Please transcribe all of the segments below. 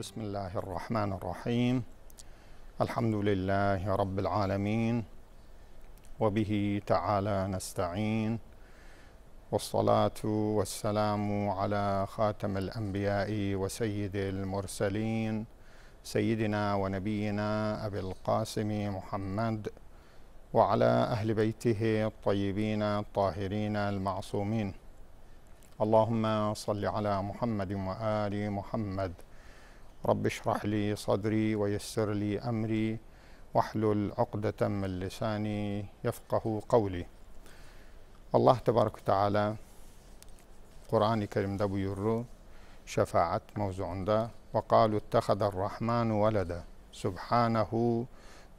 بسم الله الرحمن الرحيم الحمد لله رب العالمين وبه تعالى نستعين والصلاة والسلام على خاتم الأنبياء وسيد المرسلين سيدنا ونبينا أبي القاسم محمد وعلى أهل بيته الطيبين الطاهرين المعصومين اللهم صل على محمد وآل محمد رب اشرح لي صدري ويسر لي أمري واحلل عقدة من لساني يفقه قولي الله تبارك وتعالي قرآن كريم دبو يرو شفاعة موزعون mevzuunda وَقَالُوا اتَّخَذَ الرحمن وَلَدًا سُبْحَانَهُ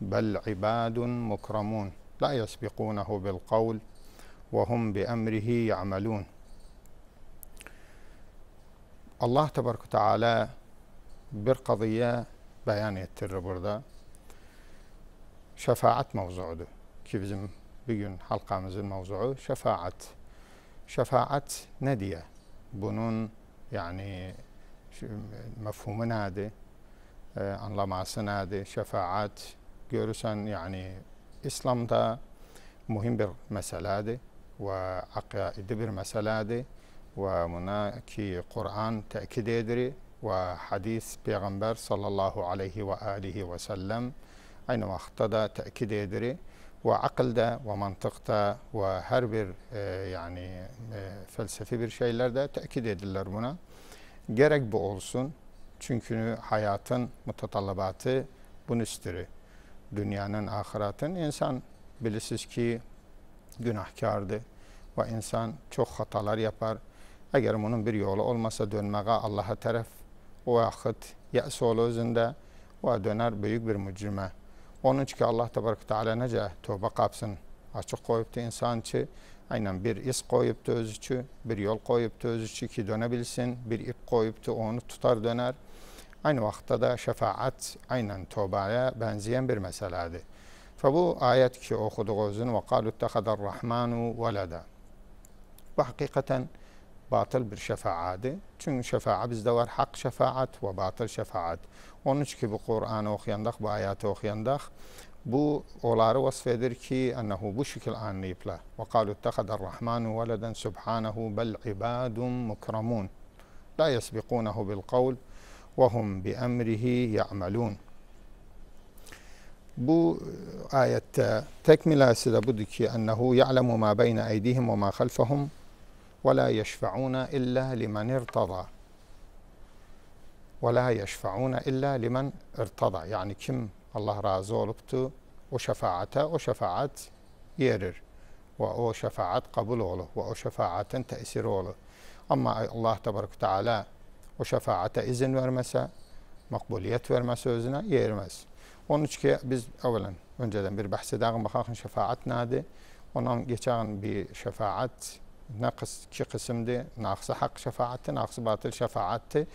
بَلْ عِبَادٌ مُكْرَمُونَ لَا يَسْبِقُونَهُ بِالْقَوْلِ وَهُمْ بِأَمْرِهِ يَعْمَلُونَ الله تبارك وتعالى bir qazıya bəyan etdirir burada. Şəfaət mövzuudur ki, bizim bugün halqamızın mövzuu şəfaət. Şəfaət nə deyə? Bunun yani məfhumu nədir? E, anlaması nədir? Şəfaət görürsən, yani İslamda mühim bir məsələdir və əqaidi bir məsələdir və buna ki, Quran təkid edir ve hadis Peygamber sallallahu aleyhi ve aleyhi ve sellem aynı vaxtda da təkid edir və aqlda ve mantıqda ve her bir e, yəni e, fəlsəfi bir şeylerde təkid edirlər buna. gerek bu olsun. çünkü hayatın mütətəllabatı bunu istəyir. Dünyanın, axirətin insan bilirsiniz ki, günahkardı ve insan çok hatalar yapar. eğer bunun bir yolu olmasa dönməyə Allaha tərəf o vakit ya's olur özünde ve döner büyük bir mücrime. Onun için ki Allah Tebaraka Teala nece tövbe kapsın. Açık koyuptu insan ki aynen bir iz koyuptu özü için, bir yol koyuptu özü için ki dönebilsin, bir ip koyuptu onu tutar döner. Aynı vaxtda da şefaat aynen tövbeye benzeyen bir meseledir. Fabu ayet ki okuduk özün ve kalu ittehadar rahmanu velada. Ve hakikaten باطل بالشفاعة چون شفاعة بزدور حق شفاعة وباطل شفاعة ونشكي بقرآن وخياندخ بآيات وخياندخ بو أولار وصف كي أنه بو شكل آن نيبلا وقالوا اتخذ الرحمن ولدا سبحانه بل عباد مكرمون لا يسبقونه بالقول وهم بأمره يعملون بو آية تكملة سيدة بودكي أنه يعلم ما بين أيديهم وما خلفهم ولا يشفعون إلا لمن ارتضى ولا يشفعون إلا لمن ارتضى يعني كم الله رازولكتو وشفاعتا وشفاعات يرر وأو شفاعات قبلوله وأو شفاعات تأسيروله أما الله تبارك وتعالى وشفاعته إذن ورمسا مقبولية ورمسا إذن يرمس ونشكي بز أولا من جدا بير بحث داغم بخاخن شفاعات نادي ونام جيشان بشفاعات naqs iki qismli naqsi haq shafaati naqsi batıl shafaati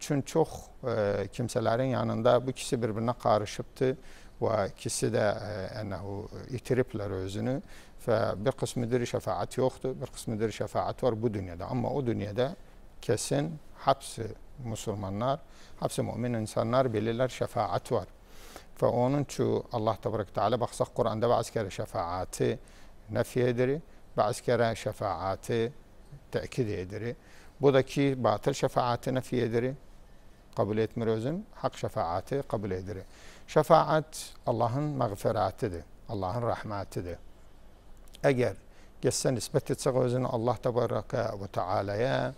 Çünkü cho'q e, kimsalarning yonida bu ikkisi bir birini qarishibdi va ikkisi de anahu itiribler özünü ve bir kısmıdır şefaat yoktu bir kısmıdır şefaat var bu dünyada ama o dünyada kesin hapsi Müslümanlar hapsi mümin insanlar bilirler şefaat var ve onun için Allah Tebarek Teala baksak Kur'an'da ve askeri şefaati nefiyedir askere şefaati tekid da ki batıl şefaati nefi edilir. Kabul etmir özün. Hak şefaati kabul edilir. Şefaat Allah'ın mağfiratidir. Allah'ın rahmatidir. Eğer geçse nispet etsek özünü Allah Tebaraka ve Teala'ya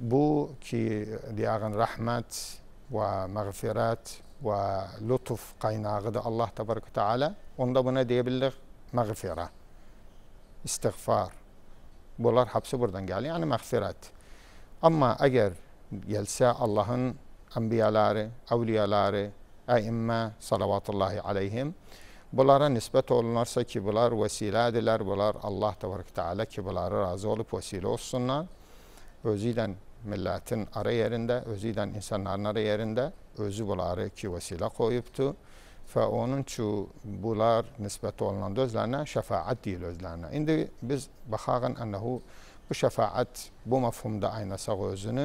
bu ki diyağın rahmet ve mağfirat ve lütuf kaynağıdır Allah Tebaraka Teala. Onda buna diyebiliriz mağfirat istiğfar. Bunlar hepsi buradan geldi, Yani mağfiret. Ama eğer gelse Allah'ın enbiyaları, evliyaları, əimmə salavatullahi aleyhim. Bunlara nisbet olunarsa ki, bunlar vesilədirlər, bunlar Allah təbarək təala ki, bunları razı olub vesilə olsunlar. özüden milletin millətin ara yerində, özü insanların ara yerində, özü bunları ki, vesilə koyuptu. Və onun üçün bunlar nisbət olunanda özlərinə şəfaət deyil özlərinə. İndi biz baxağın ənəhu bu şəfaət bu məfhumda aynasaq özünü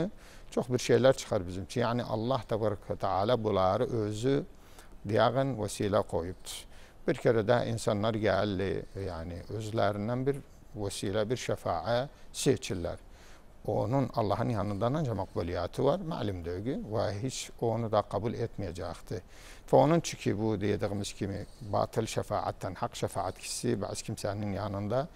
çox bir şeylər çıxar bizim üçün. Yəni Allah təbarəkə təala bunları özü deyəğin vəsilə qoyubdur. Bir kərə də insanlar gəlli, yəni özlərindən bir vəsilə, bir şəfaə seçirlər. onun Allah'ın yanından ancak makbuliyatı var. Malum dövgü ve hiç onu da kabul etmeyecekti. Ve onun çünkü bu dediğimiz gibi batıl şefaatten hak şefaat kişisi bazı kimsenin yanında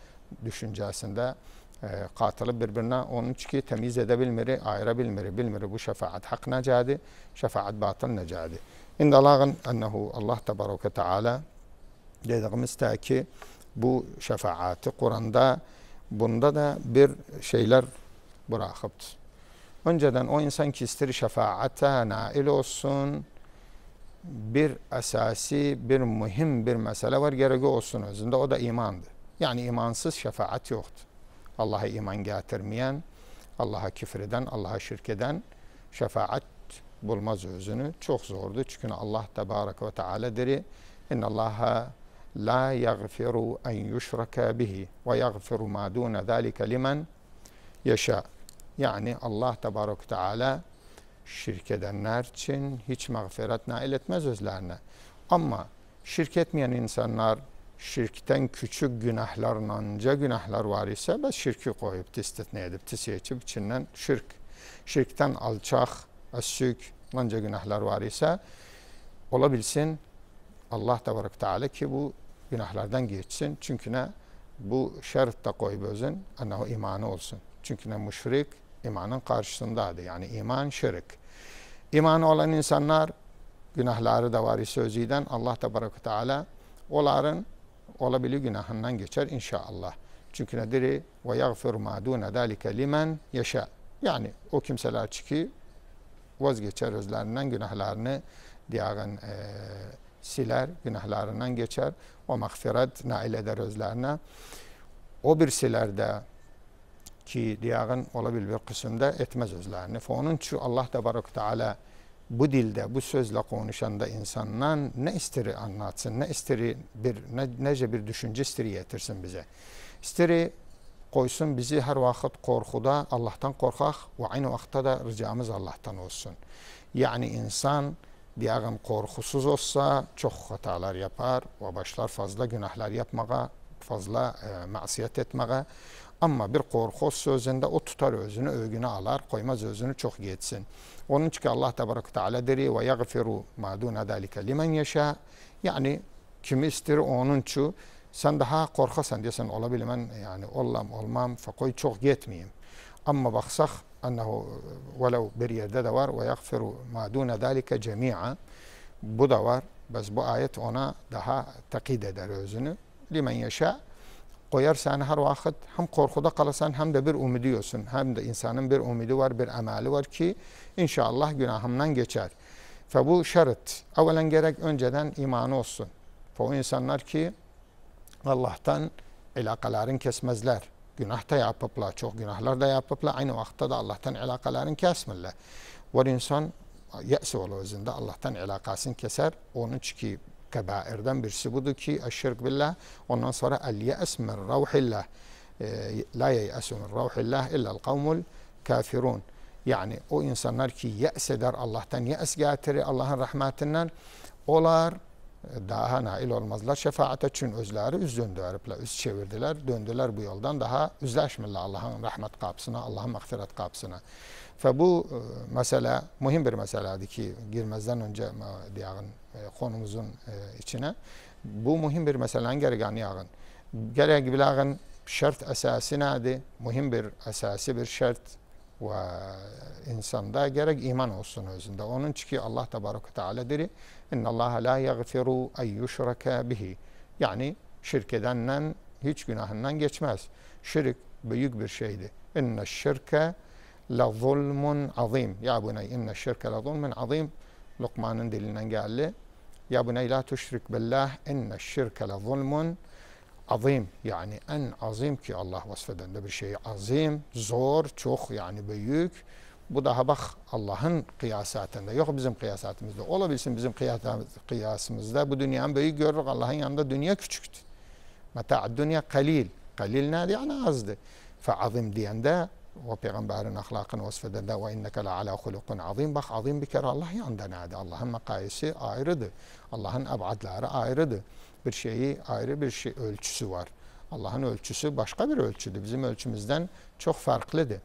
düşüncesinde e, katılı birbirine onun çünkü temiz edebilmiri, ayırabilmiri, bilmiri bu şefaat hak necadi, şefaat batıl necadi. İndi Allah'ın ennehu Allah tebareke Taala dediğimiz ta ki bu şefaati Kur'an'da bunda da bir şeyler bırakıptı. Önceden o insan ki ister şefaate nail olsun, bir esasi, bir mühim bir mesele var, gereği olsun özünde. O da imandı. Yani imansız şefaat yoktu. Allah'a iman getirmeyen, Allah'a küfür eden, Allah'a şirk eden şefaat bulmaz özünü. Çok zordu. Çünkü Allah Tebarek ve Teala deri اِنَّ Allah'a la yaghfiru en yushraka bihi ve yaghfiru ma dun zalika limen yasha. Yani Allah Tebarek Teala şirk edenler için hiç mağfiret nail etmez özlerine. Ama şirk etmeyen insanlar şirkten küçük günahlarla ince günahlar var ise ben şirki koyup istetne edip tisiyeti içinden şirk. Şirkten alçak, esük, lanca günahlar var ise olabilsin Allah Tebarek Teala ki bu günahlardan geçsin. Çünkü ne? Bu şart da koy bözün. Anahu imanı olsun. Çünkü ne müşrik İmanın karşısındaydı. Yani iman şirk. İman olan insanlar günahları da var sözüyle Allah Tebaraka Teala onların olabilir günahından geçer inşallah. Çünkü nedir? Ve yagfir ma dune zalike limen yaşa. Yani o kimseler ki vazgeçer özlerinden günahlarını diğerin e, siler, günahlarından geçer. O mağfiret nail eder özlerine. O bir silerde ki diyarın olabil bir kısımda etmez özlerini. Onun için Allah Tebarek Teala bu dilde, bu sözle konuşanda insandan ne istiri anlatsın, ne istiri bir, ne, nece bir düşünce istiri yetirsin bize. İstiri koysun bizi her vakit korkuda Allah'tan korkak ve aynı vakta da ricamız Allah'tan olsun. Yani insan diyağım korkusuz olsa çok hatalar yapar ve başlar fazla günahlar yapmaya, fazla e, masiyet etmeye. Ama bir korku sözünde o tutar özünü övgüne alar, koymaz özünü çok geçsin. Onun için Allah Tebaraka Teala deri ve yagfiru ma dalika limen yaşa. Yani kim ister onun için sen daha korkasan desen olabilmen yani olam olmam fakoy çok yetmeyeyim. Ama baksak annehu velev bir yerde de var ve yagfiru ma dalika, dalike cemi'a. Bu da var. Biz bu ayet ona daha takid eder özünü. Limen yaşa koyarsan her vakit hem korkuda kalasan hem de bir umudiyorsun. Hem de insanın bir umidi var, bir emali var ki inşallah günahımdan geçer. Fe bu şart. Evvelen gerek önceden imanı olsun. Fe o insanlar ki Allah'tan ilakalarını kesmezler. Günah da yapıplar, çok günahlar da yapıplar. Aynı vaxtda da Allah'tan ilakalarını kesmirler. Var insan yəs olur özündə Allah'tan əlaqəsini keser. Onun ki kebairden birisi budur ki eşşirk billah. Ondan sonra el yes min ravhillah. La yes min ravhillah el kavmul kafirun. Yani o insanlar ki yes eder Allah'tan, yes getirir Allah'ın rahmetinden. Olar daha nail olmazlar. Şefaat üçün özləri üz döndürüblər, üz çevirdilər, döndülər bu yoldan daha üzləşmirlər Allahın rəhmət qapısına, Allahın məğfirət qapısına. Və bu ə, e, məsələ mühüm bir məsələdir ki, girməzdən öncə e, deyəğin e, konumuzun ə, içinə bu mühüm bir məsələnin gərgəni yağın. Gərək biləğin şərt əsası nədir? Mühüm bir əsası bir şərt ve insanda gerek iman olsun özünde. Onun çünkü Allah Tebaraka Teala diri inna Allah la yaghfiru ay yushraka bihi. Yani şirk edenden hiç günahından geçmez. Şirk büyük bir şeydi. İnne şirke la zulmun azim. Ya bunay inne şirke la zulmun azim. Lokman'ın dilinden geldi. Ya bunay la tuşrik billah inne şirke la zulmun azim azim yani en azim ki Allah vasfeden de bir şey azim, zor, çok yani büyük. Bu daha bak Allah'ın kıyasatında yok bizim kıyasatımızda. Olabilsin bizim kıyasımızda bu dünyanın büyük görürük Allah'ın yanında dünya küçüktü. Meta dünya kalil. Kalil ne yani azdı. Fe azim diyen de o peygamberin ahlakını vasfeden de ve inneke la ala hulukun azim. Bak azim bir kere Allah yanında nerede? Allah'ın makayesi ayrıdır. Allah'ın abadları ayrıdır bir şeyi ayrı bir şey ölçüsü var. Allah'ın ölçüsü başka bir ölçüdür. Bizim ölçümüzden çok farklıdır.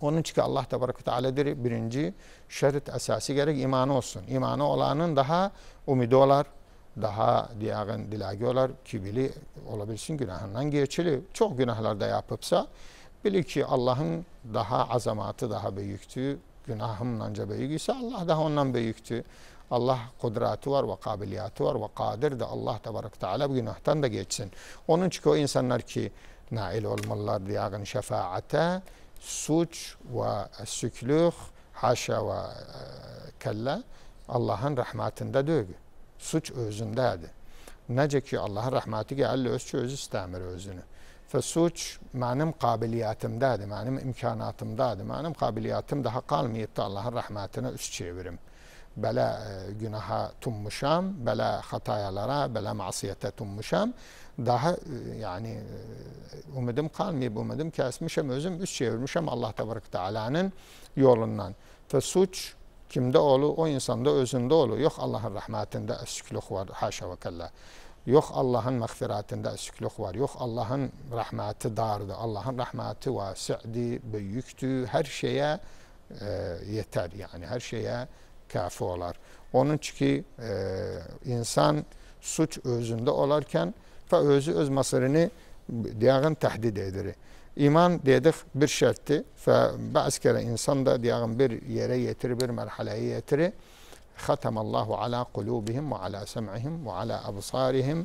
Onun için ki Allah Tebaraka Teala'dır birinci şerit esası gerek imanı olsun. İmanı olanın daha umidi olar, daha diyağın dilagi olar, kibili olabilsin günahından geçili. Çok günahlar da yapıpsa bilir ki Allah'ın daha azamatı daha büyüktü, günahımla büyük ise Allah daha ondan büyüktü. Allah kudratı var ve kabiliyatı var ve kadir de Allah Tebarek Teala bu günahtan da geçsin. Onun için o insanlar ki nail olmalılar diyagın şefaate, suç ve süklük, haşa ve e, kelle, Allah'ın rahmatında dögü. Suç özündedir. Necə ki Allahın rəhməti gəlir öz ki özü istəmir özünü. Və suç mənim qabiliyyətimdədir, mənim imkanatımdadır. Mənim qabiliyyətim daha qalmayıb da Allahın rəhmətinə üst çevirim. Bela e, günaha tummuşam, belə xatayalara, belə masiyətə tummuşam. Daha e, yəni ümidim e, qalmayıb, ümidim kəsmişəm, özüm üz çevirmişəm Allah Təbarək Taala'nın yolundan. Və suç kimdə olur? O insanda özünde olu. Yok Allahın rahmetinde əsküklük var, haşa və kəllə. Yox Allahın məğfirətində əsküklük var. Yok Allahın rəhməti dardır. Allahın rahmeti vasidir, böyükdür. Hər şeyə e, yetər. Yəni hər şeyə kafi olar. Onun çünki e, insan suç özünde olarken ve özü öz məsəlini deyəğin təhdid edir. İman dedik bir şərtdir və bazı kərə insan da deyəğin bir yerə yetirir, bir mərhələyə yetirir. Xatəməllahu alə qulubihim və alə səm'ihim və alə əbsarihim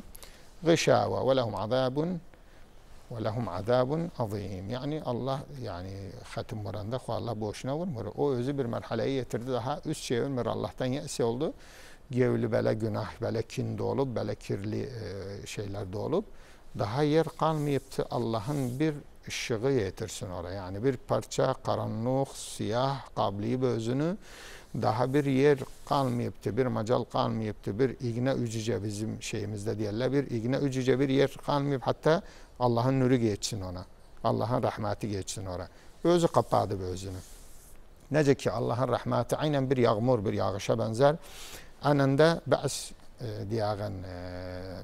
qişəvə və ləhum azabun ve lehum azabun azim. Yani Allah yani hatim vuranda Allah boşuna vurmur. O özü bir merhaleye getirdi. Daha üst şey ömür Allah'tan yesi şey oldu. Gevli böyle günah, böyle kin dolup böyle kirli e, şeyler dolup daha yer kalmayıptı Allah'ın bir ışığı yetirsin oraya. Yani bir parça karanlık, siyah, kabli özünü daha bir yer kalmayıptı, bir macal kalmayıptı, bir igne ücüce bizim şeyimizde diyorlar. Bir igne ücüce bir yer kalmayıp hatta Allah'ın nuru geçsin ona. Allah'ın rahmeti geçsin ona. Özü kapadı özünü. Necə ki Allahın rəhməti aynen bir yağmur, bir yağışa benzer. Ənəndə bəs e, deyəğən e,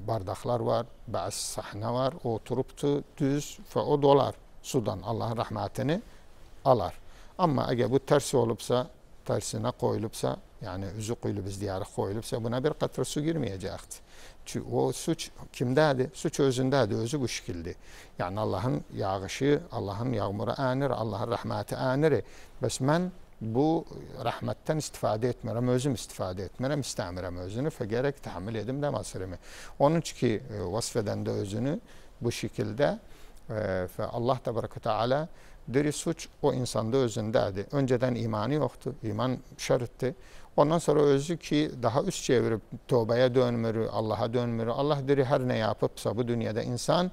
bardaklar var, bəs sahne var, o oturubdu düz ve o dolar sudan Allahın rəhmətini alar. Ama əgər bu tərsi olubsa, tərsinə qoyulubsa, yani üzü qoyulub biz deyərik qoyulubsa, buna bir qatır su girməyəcəkdir. Çünkü o suç kimdədir? Suç özündədir, özü bu şekilde. Yani Allahın yağışı, Allahın yağmuru anır, Allahın rahmeti ənir. Bəs mən bu rahmetten istifadə etmirəm, özüm istifadə etmirəm, istəmirəm özünü, fəqərək təmin edim də məsəlimi. Onun üçün ki, e, vasf özünü bu şekilde. və Allah Təbaraka Teala diri suç o insanda özündədir. Önceden imanı yoktu, iman şərtdir. Ondan sonra özü ki daha üst çevirip tövbeye dönmürü, Allah'a dönmürü. Allah diri her ne yapıpsa bu dünyada insan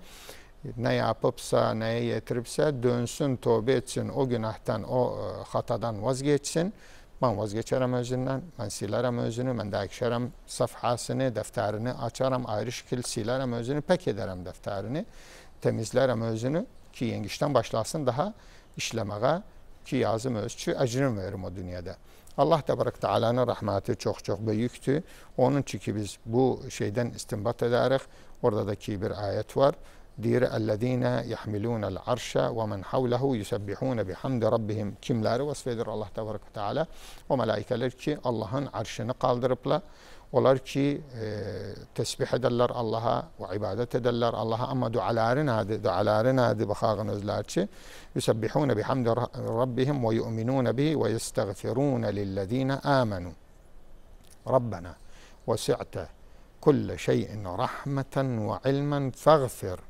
ne yapıpsa, neye yetiripse dönsün, tövbe etsin, o günahtan, o e, hatadan vazgeçsin. Ben vazgeçerim özünden, ben silerim özünü, ben dekşerim safhasını, defterini açarım, ayrı şekil silerim özünü, pek ederim defterini, temizlerim özünü ki yengişten başlasın daha işlemeye ki yazım özçü acırım veririm o dünyada. Allah Təbarək Taala'nın rəhməti çox-çox böyükdür. Onun üçün ki biz bu şeydən istinbat edərik. Orada da ki bir ayət var. Deyir: "Əllədinə yahmilunəl arşə və men havlehu yusebbihun bihamdi rabbihim." Kimləri vəsf edir Allah Təbarək Taala? O mələikələr ki Allahın arşını qaldırıblar Onlar ki e, tesbih edərlər Allaha və ibadət edərlər Allaha, amma duaları nədir? Duaları nədir? Baxağın özlər ki, yusabbihun bihamdi rabbihim və yu'minun bihi və yestəğfirun lillezina amanu. Rabbana vəsi'tə kulle şeyin rahmeten və ilmen fəğfir.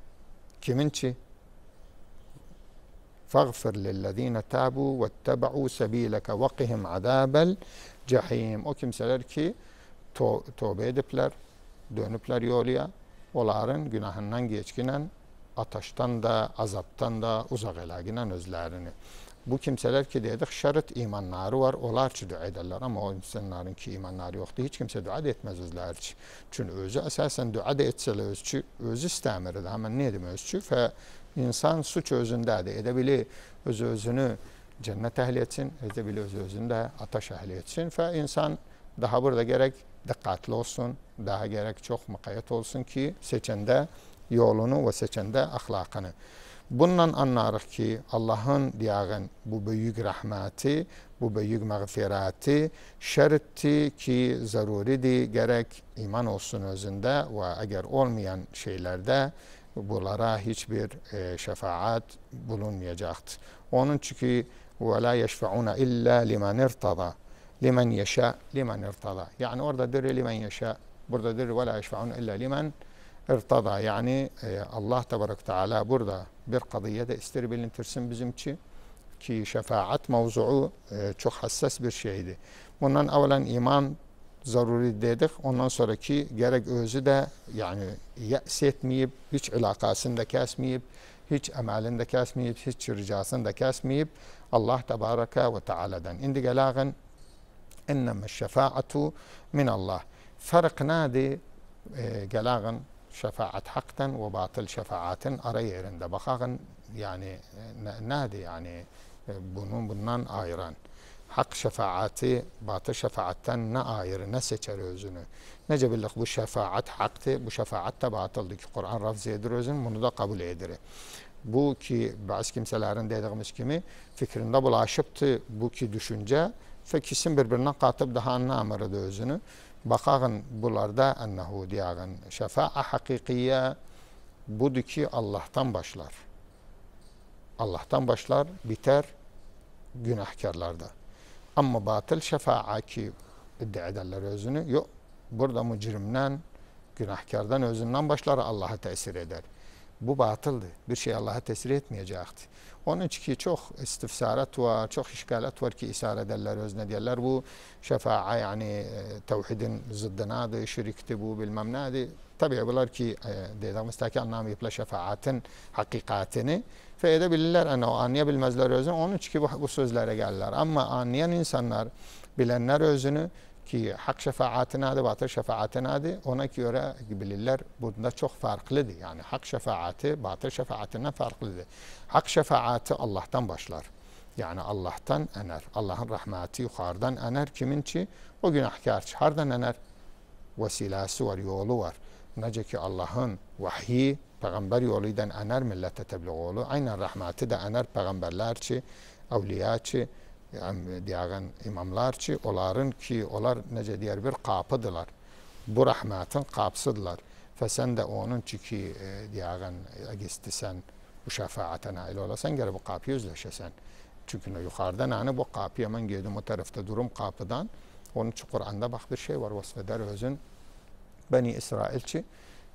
Kimin ki? فاغفر للذين تابوا واتبعوا سبيلك وقهم عذاب الجحيم. O kimseler ki to tövbe edipler, dönüpler yolya. Onların günahından geçkinen ataştan da, azaptan da uzak elaginen özlerini. Bu kimseler ki dedik şerit imanları var. Onlar için dua ederler ama o insanların ki imanları yoktu. Hiç kimse dua etmez özler için. Çünkü özü esasen dua da etseler özçü, özü istemir idi. Hemen ne dedim özü? Fe insan suç özünde de edebili öz özünü cennet ehli etsin, edebili öz özünde ataş ehli etsin. Fe insan daha burada gerek dikkatli olsun. Daha gerek çok mukayyet olsun ki seçende yolunu ve seçende ahlakını. Bundan anlarıq ki, Allahın diyağın bu büyük rəhməti, bu büyük məğfirəti şərtdir ki, zəruridir, gerek iman olsun özünde ve eğer olmayan şeylerde bunlara hiçbir şefaat bulunmayacaktır şəfaət bulunmayacaqdır. Onun çünki وَلَا يَشْفَعُونَ إِلَّا لِمَنْ اِرْتَضَى limen yeşâ, limen irtada. Yani oradadır limen yeşâ, buradadır ve la yeşfa'un illa limen irtada. Yani e, Allah Tebarek Teala burada bir kadıyede ister bilintirsin bizimki ki şefaat mevzuu e, çok hassas bir şeydi. Bundan evvelen iman zaruri dedik. Ondan sonraki gerek özü de yani ye'si etmeyip, hiç ilakasını da kesmeyip, hiç emelini de kesmeyip, hiç ricasında da kesmeyip Allah Tebareke ve Teala'dan. İndi gelağın إنما الشفاعة من الله فرق نادي قلاغن شفاعة حقا وباطل شفاعات أري عند بخاغن yani nerede yani bunun bundan ayıran hak şefaati batı şefaatten ne ayırı ne seçer özünü nece bildik bu şefaat haktı bu şefaat de batıldı ki Kur'an rafziyedir özün bunu da bu ki bazı kimselerin dediğimiz kimi fikrinde bulaşıptı bu ki düşünce ve kesin birbirine katıp daha anlamırdı özünü. Bakağın bularda ennehu diyağın şefa'a hakikiye budu ki Allah'tan başlar. Allah'tan başlar, biter günahkarlarda. Ama batıl şefa'a ki iddia ederler özünü. Yok, burada mücrimden, günahkardan özünden başlar Allah'a tesir eder.'' bu batıldı. Bir şey Allah'a tesir etmeyecekti. Onun için ki çok istifsarat var, çok işgalat var ki ishal ederler, özne diyorlar. Bu şefa'a yani e, tevhidin zıddınadı, şirikti bu bilmem neydi. Tabii bunlar ki e, dediğimizdeki anlamı yapıla şefaatin hakikatini ana Yani anlayabilmezler özünü. Onun için ki bu, bu sözlere gelirler. Ama anlayan insanlar, bilenler özünü ki hak şefaatine de batıl şefaatine de ona göre bilirler bunda çok farklıdır. Yani hak şefaati batıl şefaatinden farklıdır. Hak şefaati Allah'tan başlar. Yani Allah'tan ener. Allah'ın rahmeti yukarıdan ener. Kimin ki? O günahkar hardan ener. Vesilası var, yolu var. Nece ki Allah'ın vahyi peygamber yoluyla ener millete tebliğ oğlu. Aynen rahmeti de ener peygamberler ki, evliya ki, diýen imamlarçy olaryň ki olar nece diýer bir qapydylar. Bu rahmetin rahmatyň qapsydylar. sen de onun çiki e, diýen agistisen e, bu şefaata nail olasan gerek bu qapy yüzleşesen. Çünkü ne yukarıdan hani bu kapı hemen geldim o tarafta durum kapıdan. Onun için Kur'an'da bak bir şey var vasfeder özün Beni İsrailçi.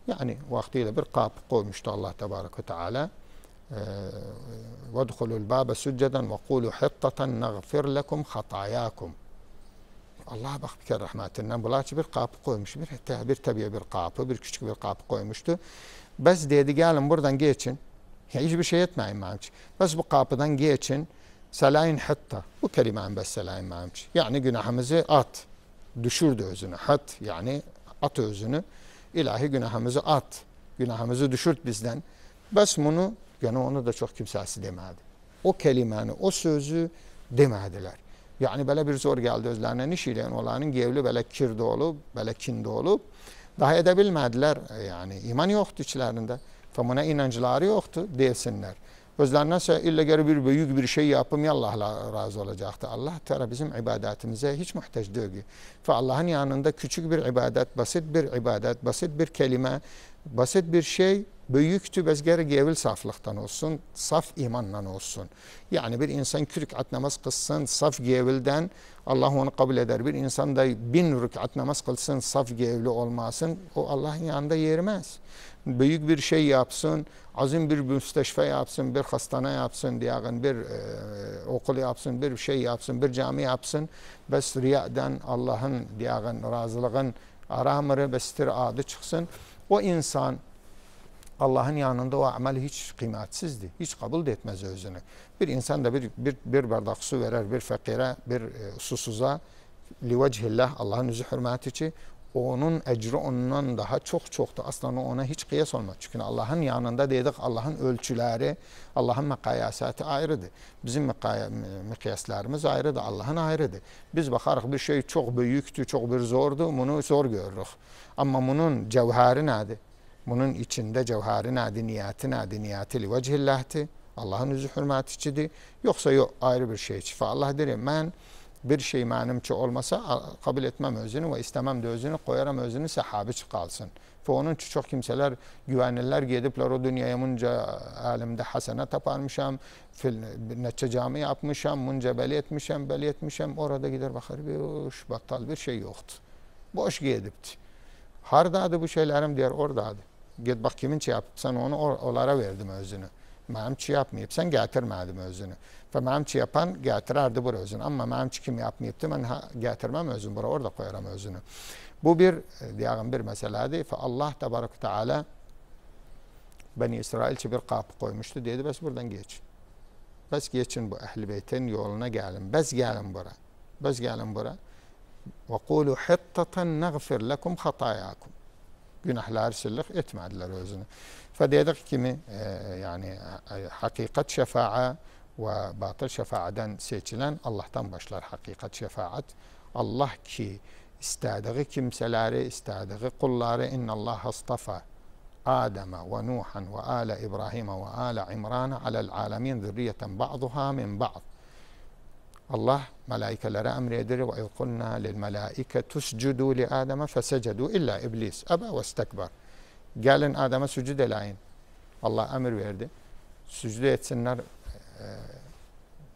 Yani vaktiyle bir kapı koymuştu Allah Tebarek ve Teala. وادخلوا الباب سجدا وقولوا حطة نغفر lekum خطاياkum. Allah'a bak bir kere rahmetinden bularca bir kapı koymuş. Bir, bir tabiye bir kapı, bir küçük bir kapı koymuştu. Biz dedi gelin buradan geçin. Ya hiçbir şey etmeyin mamçı. Biz bu kapıdan geçin. Selayin hatta. Bu kelimen bes selayin mamçı. Yani günahımızı at. Düşürdü özünü. Hat yani at özünü. İlahi günahımızı at. Günahımızı düşürt bizden. Biz bunu yani onu da çok kimsəsi demədi. O kelimeni, o sözü demediler. Yani belə bir zor geldi özlerine Nişidən onların gevli belə kirdə olub, belə kində olub. Daha edebilmediler. E, yani iman yoktu içlerinde. Famına inancıları yoktu. desinlər. Özlərinə isə illa gəri bir büyük bir şey yapım, ya Allah razı olacaktı. Allah Teala bizim ibadətimizə heç möhtəc deyil. Və Allahın yanında küçük bir ibadet, basit bir ibadet, basit bir kelime, basit bir şey Böyüktü bezger gevil saflıktan olsun, saf imanla olsun. Yani bir insan iki rükat namaz kılsın, saf gevilden Allah onu kabul eder. Bir insan da bin rükat namaz kılsın, saf gevli olmasın, o Allah'ın yanında yermez. Büyük bir şey yapsın, azim bir müsteşfe yapsın, bir hastane yapsın, diyagın bir e, okul yapsın, bir şey yapsın, bir cami yapsın. Bes riyadan Allah'ın diyagın razılığın aramırı, bestir adı çıksın. O insan Allah'ın yanında o amel hiç kıymetsizdi. Hiç kabul de etmez özünü. Bir insan da bir, bir, bir bardak su verer bir fakire, bir e, susuza livecihillah Allah'ın yüzü hürmeti için onun ecri ondan daha çok çoktu. Aslında ona hiç kıyas olmaz. Çünkü Allah'ın yanında dedik Allah'ın ölçüleri, Allah'ın mekayasatı ayrıdır. Bizim mekayaslarımız ayrıdır, Allah'ın ayrıdır. Biz bakarız bir şey çok büyüktü, çok bir zordu, bunu zor görürük. Ama bunun cevheri nedir? Bunun içinde cevhari nadiniyatı nadiniyatı li vecihillahti. Allah'ın yüzü hürmet içidir. Yoksa yok ayrı bir şey. Fa Allah derim ben bir şey mənimçi olmasa kabul etmem özünü ve istemem de özünü koyarım özünü sahabi çıkalsın. Ve onun için çok kimseler güvenirler gedipler o dünyaya munca alimde hasene taparmışam, fil, neçe cami yapmışam, munca beli etmişem, beli etmişem. Orada gider bakar bir battal bir şey yoktu. Boş gedipti. Hardadı bu şeylerim diyor oradadı. Git bak kimin şey sen onu onlara verdim özünü. Mənim çi yapmayıbsan gətirmədim özünü. Və mənim çi yapan gətirərdi bura özünü. Amma mənim çi kim yapmayıbdı, mən gətirməm özüm bura, orada qoyaram özünü. Bu bir, e, deyəğim, bir məsələdir. Fə Allah təbarək Teala Bəni İsrail çi bir qapı qoymuşdu, dedi, bəs buradan geç. Bəs geçin bu əhl-i yoluna gəlin. Bəs gəlin bura. Bəs gəlin bura. Və qulu hittatan nəğfir ləkum xatayakum. günahlar silliq etmediler özünü. Ve dedik kimi e, yani hakikat şefa'a ve batıl şefa'adan seçilen Allah'tan başlar hakikat şefaat. Allah ki istediği kimseleri, istediği kulları inna Allah hastafa آدم ونوحا وآل إبراهيم وآل عمران على العالمين ذرية بعضها من بعض Allah melaikeleri emredir. Ve ilkunna lil melaike tuscudu li Adem'e fesecedu illa iblis. Ebe ve istekbar. Gelin Adem'e sücud eleyin. Allah emir verdi. Sücde etsinler e,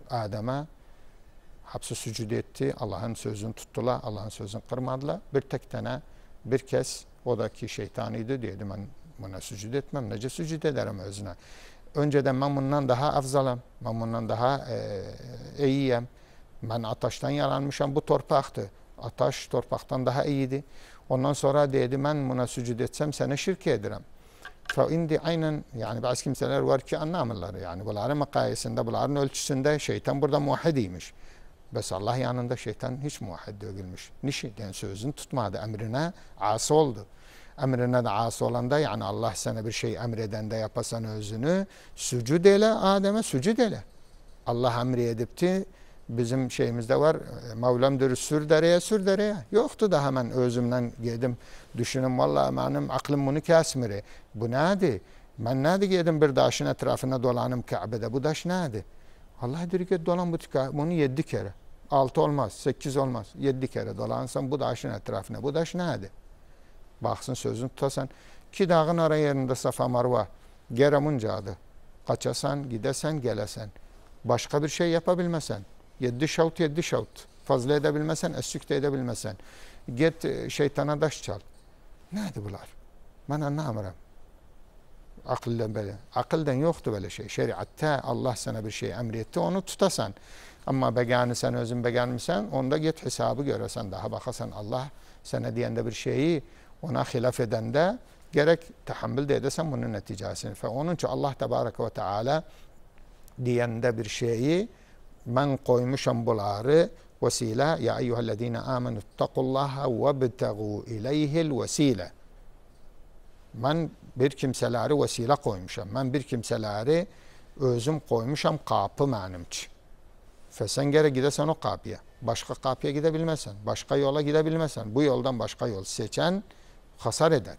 Adem'e. Hapsi sücud etti. Allah'ın sözünü tuttular. Allah'ın sözünü kırmadılar. Bir tek tane bir kez o da ki şeytanıydı dedi ben buna sücud etmem. Nece sücud ederim özüne. Önceden ben bundan daha afzalam. Ben bundan daha e, e iyiyim. Ben Ataş'tan yaranmışam, bu torpaktı. Ataş torpaktan daha iyiydi. Ondan sonra dedi, ben buna sücud etsem sana şirk edirəm. Fe aynen yani bazı kimseler var ki anlamırlar yani bunların makayesinde bunların ölçüsünde şeytan burada muahhediymiş. Bes Allah yanında şeytan hiç muahhed değilmiş. Nişi yani sözünü tutmadı emrine ası oldu. Emrine de ası olan yani Allah sana bir şey emreden de yapasan özünü sücud ele Adem'e sücud ele. Allah emri edipti bizim şeyimizde var. E, Mevlam dürüst sür dereye sür dereye. Yoktu da hemen özümden geldim. Düşünün vallahi benim aklım bunu kesmiri. E. Bu neydi? Ben neydi geldim bir daşın etrafına dolanım Kabe'de. Bu daş neydi? Allah dirike dolan bu tika, bunu yedi kere. Altı olmaz, sekiz olmaz. Yedi kere dolansam bu daşın etrafına. Bu daş neydi? Baksın sözünü tutasan. Ki dağın ara yerinde Safa Marva. Geremunca adı. Kaçasan, gidesen, gelesen. Başka bir şey yapabilmesen. Yedi şavut yedi şavut. Fazla edebilmesen, essük de edebilmesen. Git e, şeytana daş çal. Nədir bunlar? Mən anlamıram. Aqıldan belə. Aqıldan yoxdur belə şey. Şəriətdə Allah sana bir şey əmr etdi, onu tutasan. Amma bəgəni sən özün bəgənmisən, onda git hesabı görəsən, daha bakasan Allah sənə deyəndə bir şeyi ona xilaf de gerek tahammül də edəsən bunun nəticəsini. Fə onun üçün Allah təbarək və təala deyəndə bir şeyi ben koymuşam bunları vesile ya eyyühellezine amenu ittakullaha ve btegu ileyhil vesile ben bir kimseleri vesile koymuşam ben bir kimseleri özüm koymuşam kapı mənimçi fesen gere gidesen o kapıya başka kapıya gidebilmesen. başka yola gidebilmesen. bu yoldan başka yol seçen hasar eder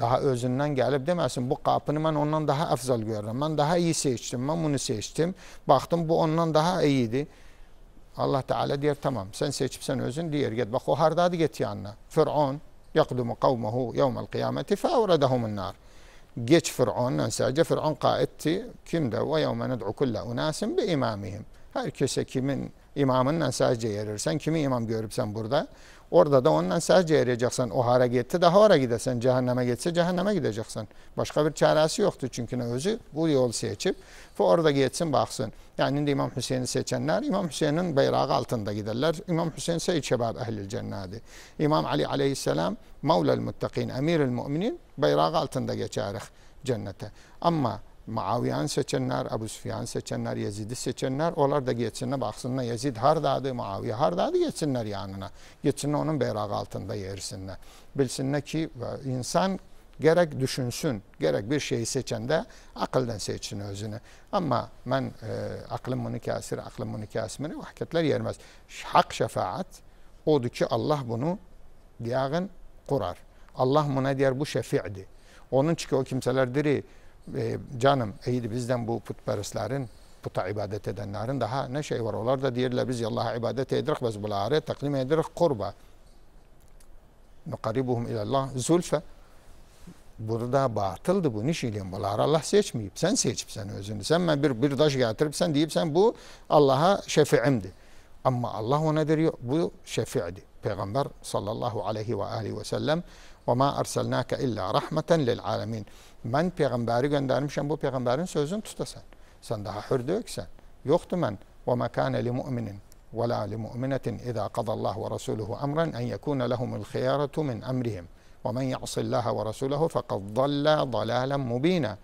daha özünden gelip demesin bu kapını. Ben ondan daha əfzal görürəm, Ben daha iyi seçtim. Ben bunu seçtim. Baktım bu ondan daha iyiydi. Allah Teala diyor tamam, sen seçip sen özün, deyər, get, bax o hardadır get yanına. Fir'on, yaqdumu qavmahu yevmel qiyameti feavredahumun nar. Geç Fir'onla sadece Fir'on kaitti kimde ve yevme ned'u kulla unasin bi imamihim. Herkese kimin imamından sadece yerir. Sen kimi imam görüp sen burada? Orada da ondan sadece eriyeceksin. O hara gitti daha hara gidersen. Cehenneme gitse cehenneme gideceksin. Başka bir çaresi yoktu çünkü ne özü bu yol seçip ve orada gitsin baksın. Yani şimdi İmam Hüseyin'i seçenler İmam Hüseyin'in bayrağı altında giderler. İmam Hüseyin seyit şebab ehlil cennadi. İmam Ali aleyhisselam Mevla'l muttakin emiril müminin bayrağı altında geçerik cennete. Ama Muaviyan seçenler, Abu Süfyan seçenler, Yezid'i seçenler onlar da geçsinler baksınlar Yezid hardadı, Muaviye hardadı geçsinler yanına. Geçsinler onun bayrağı altında yersinler. Bilsinler ki insan gerek düşünsün, gerek bir şeyi seçende akıldan seçsin özünü. Ama ben e, aklım bunu kasir, aklım bunu kasmini vahketler yermez. Hak şefaat odur ki Allah bunu yağın kurar. Allah buna der bu şefi'di. Onun çünkü o kimseler diri e, canım iyiydi bizden bu putperestlerin puta ibadet edenlerin daha ne şey var. Onlar da diyorlar biz Allah'a ibadet edirik biz bu bulare takdim edirik kurba. Nukaribuhum ilallah zulfe. Burada batıldı bu. Nişiyle bunlar Allah seçmeyip sen seçip sen özünü. Sen ben bir, bir taş getirip sen deyip sen bu Allah'a şefiimdi. Ama Allah ona diyor bu şefi'di. Peygamber sallallahu aleyhi ve aleyhi ve sellem ve ma erselnake illa rahmeten lil alemin. Ben peygamberi göndermişim bu peygamberin sözünü tutasın, Sen daha hür diyor ki sen. Yoktu ben. وَمَا كَانَ لِمُؤْمِنٍ وَلَا لِمُؤْمِنَةٍ اِذَا قَضَ اللّٰهُ وَرَسُولُهُ اَمْرًا اَنْ يَكُونَ لَهُمُ الْخِيَارَةُ مِنْ اَمْرِهِمْ وَمَنْ يَعْصِ اللّٰهَ وَرَسُولَهُ فَقَدْ ضَلَّ ضَلَالًا مُب۪ينًا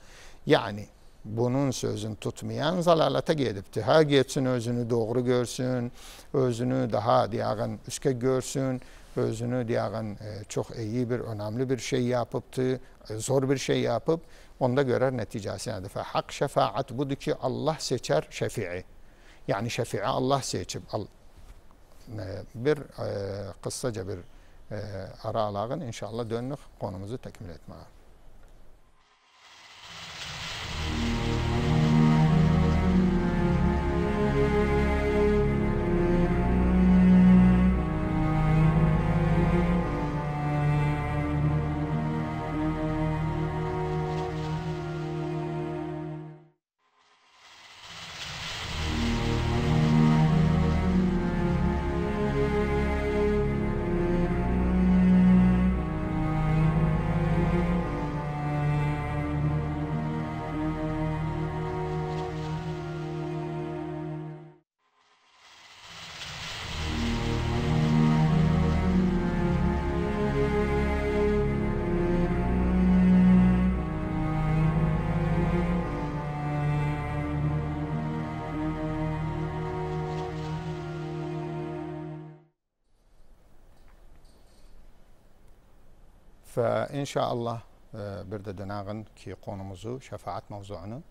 Yani bunun sözünü tutmayan zalalata gedip daha geçsin özünü doğru görsün, özünü daha diyeğin üske görsün, özünü diyağın e, çok iyi bir önemli bir şey yapıptı, e, zor bir şey yapıp onda görer neticesine de. Hak şefaat budur ki Allah seçer şefii. Yani şefii Allah seçip al. E, bir e, kısaca bir e, aralığın inşallah dönük konumuzu tekmil etmeye. فإن e, bir de denağın ki konumuzu, şefaat mevzuunu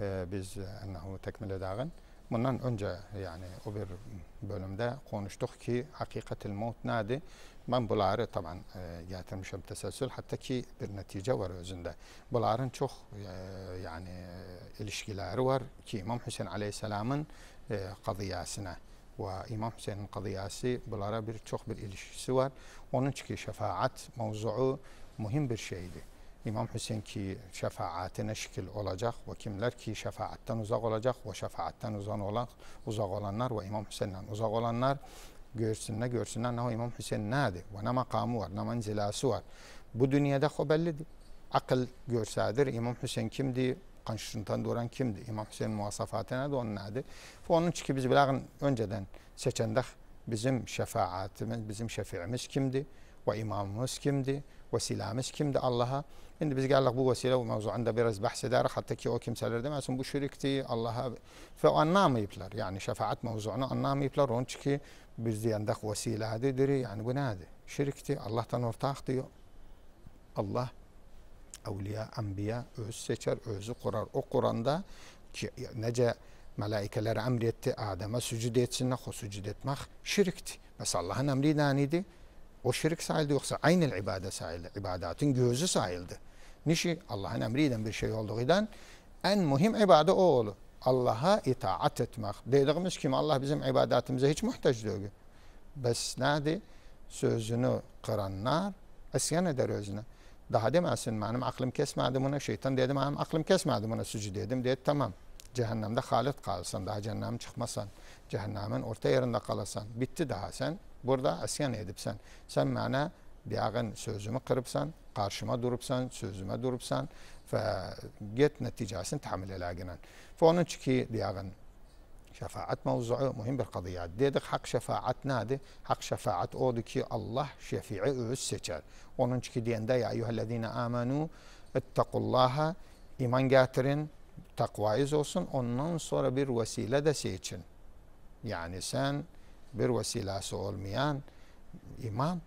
e, biz e, ennehu tekmile dağın. Bundan önce yani o bir bölümde konuştuk ki hakikatil mevt nadi. Ben bunları taban e, getirmişim teselsül. Hatta ki bir netice var özünde. Bunların çok e, yani e, ilişkileri var ki İmam Hüseyin Aleyhisselam'ın e, kadıyasına ve İmam Hüseyin'in kadıyası bunlara bir çok bir ilişkisi var. Onun için şefaat mevzuu mühim bir şeydi. İmam Hüseyin ki şefaatine şekil olacak ve kimler ki şefaatten uzak olacak ve şefaatten uzak olan uzak olanlar ve İmam Hüseyin'den uzak olanlar görsünler görsünler ne İmam Hüseyin nerede ve ne makamı var ne menzilası var. Bu dünyada bellidir. Akıl görsedir İmam Hüseyin kimdi Konstitüsyon duran kimdi? İmam Hüseyin muvasafatına da onun adı. Onun için biz bilağın önceden seçendik bizim şefaatimiz, bizim şefiğimiz kimdi? Ve imamımız kimdi? Ve Vesilemiz kimdi Allah'a? Şimdi biz geldik bu vesile bu mevzuunda biraz bahsederek hatta ki o kimseler demesin bu şirikti Allah'a ve anlamayıplar. Yani şefaat mevzuunu anlamayıplar. Onun ki biz diyendik vesiledir yani bu nedir? Şirikti Allah'tan ortak diyor. Allah evliya, enbiya öz seçer, özü kurar. O Kur'an'da ki nece melaikeler emretti Adem'e sücud etsinler, o sücud etmek şirkti. Mesela Allah'ın emri naniydi. O şirk sayıldı yoksa aynı ibadet sayıldı. İbadetin gözü sayıldı. Nişi Allah'ın emriyle bir şey olduğundan en mühim ibadet o olur. Allah'a itaat etmek. Dediğimiz kim Allah bizim ibadetimize hiç muhtaç değil. Bes nadi sözünü kıranlar esyan eder özüne daha demesin benim aklım kesmedi bunu. Şeytan dedi benim aklım kesmedi bunu sucu dedim. Dedi tamam cehennemde halit kalsan daha cehennem çıkmasan cehennemin orta yerinde kalasan bitti daha sen burada asyan edipsen sen bana biyağın sözümü kırıpsan karşıma durupsan sözüme durupsan ve git neticesini tahmin elaginen. Ve onun çünkü diyağın Şefaat mevzuu mühim bir kadiyat. Dedik hak şefaat nedir? Hak şefaat odur ki Allah şefii öz seçer. Onun ki diyende ya eyyühellezine amenu ittakullaha iman getirin takvayız olsun ondan sonra bir vesile de seçin. Yani sen bir vesilesi olmayan iman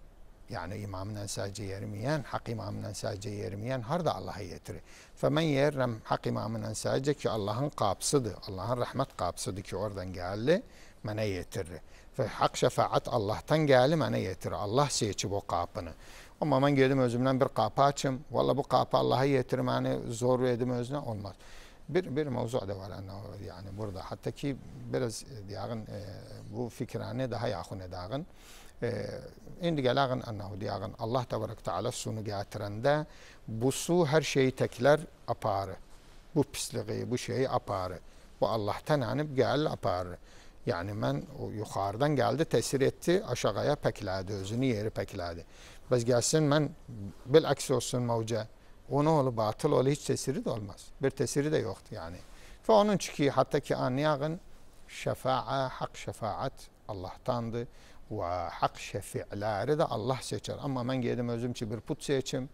yani imamından sadece yermeyen, hak imamından sadece yermeyen har da Allah'a yetirir. Femen yerrem hak imamından sadece ki Allah'ın kapsıdır. Allah'ın rahmet kapsıdır ki oradan geldi, mene yetirir. Ve hak şefaat Allah'tan geldi, mene yetirir. Allah seçip o kapını. Ama ben geldim özümden bir kapı açım. Valla bu kapı Allah'a yetirmeni zor edim özüne olmaz. Bir, bir mevzu da var yani burada. Hatta ki biraz diyağın e, e, bu fikrani daha yakın edağın. Ee, indi gelagın annahu diyagın. Allah Tebarek Teala sunu getirende bu su her şeyi tekler aparı. Bu pisliği, bu şeyi aparı. Bu Allah'tan anıp gel aparı. Yani ben o yukarıdan geldi, tesir etti, aşağıya pekledi, özünü yeri pekledi. Biz gelsin ben bil aksi olsun mevca. Onu oğlu batıl oğlu hiç tesiri de olmaz. Bir tesiri de yoktu yani. Ve onun çünkü hatta ki anlayagın şefa'a, hak şefaat Allah'tandı ve hak şefi'leri de Allah seçer. Ama ben geldim özüm ki bir put seçim,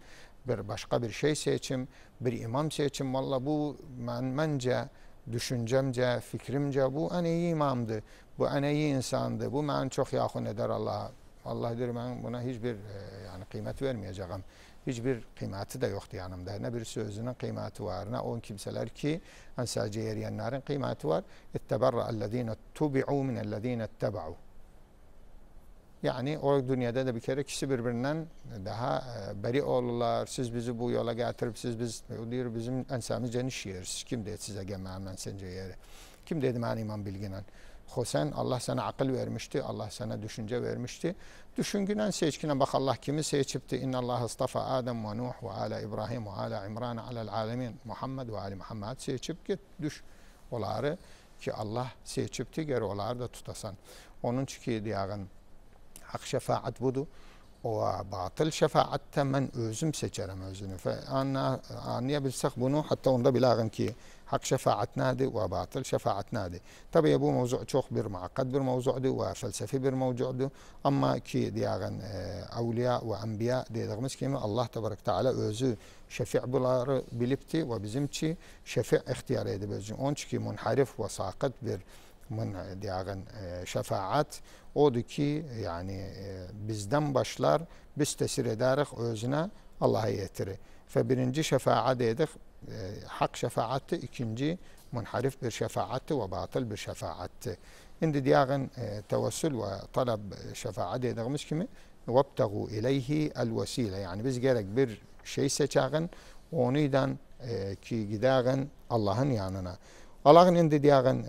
bir başka bir şey seçim, bir imam seçim. Valla bu ben, bence düşüncemce, fikrimce bu en iyi imamdı. Bu en iyi insandı. Bu ben çok yakın eder Allah'a. Allah der ben buna hiçbir e, yani kıymet vermeyeceğim. Hiçbir kıymeti de yoktu yanımda. Ne bir sözünün kıymeti var ne on kimseler ki hani sadece yeriyenlerin kıymeti var. اَتَّبَرَّ الَّذ۪ينَ اتُّبِعُوا مِنَ الَّذ۪ينَ اتَّبَعُوا yani o dünyada da bir kere kişi birbirinden daha e, beri olurlar. Siz bizi bu yola getirip siz biz diyor bizim ensamiz geniş yeriz. Kim dedi size gememden sence yeri? Kim dedi ben iman bilginen? Hosen Allah sana akıl vermişti. Allah sana düşünce vermişti. Düşüngünen seçkine bak Allah kimi seçipti. İnna Allah istafa Adem ve Nuh ve ala İbrahim ve ala İmran ala alemin. Muhammed ve ali Muhammed seçip git düş. oları ki Allah seçipti geri onları da tutasan. Onun çünkü diyağın haq şefaat budur. O batıl şefaatte mən özüm seçərəm özünü. Fə anlayabilsək bunu, hatta onda bilağın ki, hak şefaat nədir ve batıl şefaat nədir. Tabi bu mövzu çox bir müəqqəd bir mövzudur və fəlsəfi bir mövzudur. Ama ki, deyəğən e, əvliya və ənbiya dediyimiz kimi Allah təbarək təala özü şefi' bunları bilipti ve bizim ki, şefi' ixtiyar edib özü. Onun ki, münharif ve saqit bir mövzudur. من diyaren şefaat odur ki yani e, bizden başlar biz tesir ederek özüne Allah'a yetirir. Fe birinci şefaat dedik e, hak şefaattı ikinci munharif bir şefaattı ve batıl bir şefaattı. Şimdi diyaren e, tevessül ve talep şefaat dediğimiz kimi وَبْتَغُوا اِلَيْهِ الْوَس۪يلَ Yani biz gerek bir şey seçeğin, onuydan e, ki gideğin Allah'ın yanına. على ان عندي دياغن